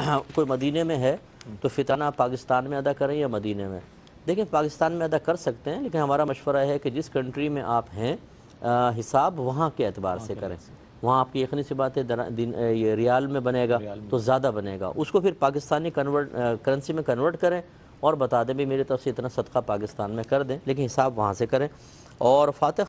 कोई मदीने में है तो फिताना पाकिस्तान में अदा करें या मदीने में देखिए पाकिस्तान में अदा कर सकते हैं लेकिन हमारा मशवरा है कि जिस कंट्री में आप हैं हिसाब वहाँ के एतबार से करें वहाँ आपकी यखनी सी बात है ये रियाल में बनेगा रियाल में। तो ज़्यादा बनेगा उसको फिर पाकिस्तानी कन्वर्ट करेंसी में कन्वर्ट करें और बता दें भी मेरी तरफ से इतना सदका पाकिस्तान में कर दें लेकिन हिसाब वहाँ से करें और फातह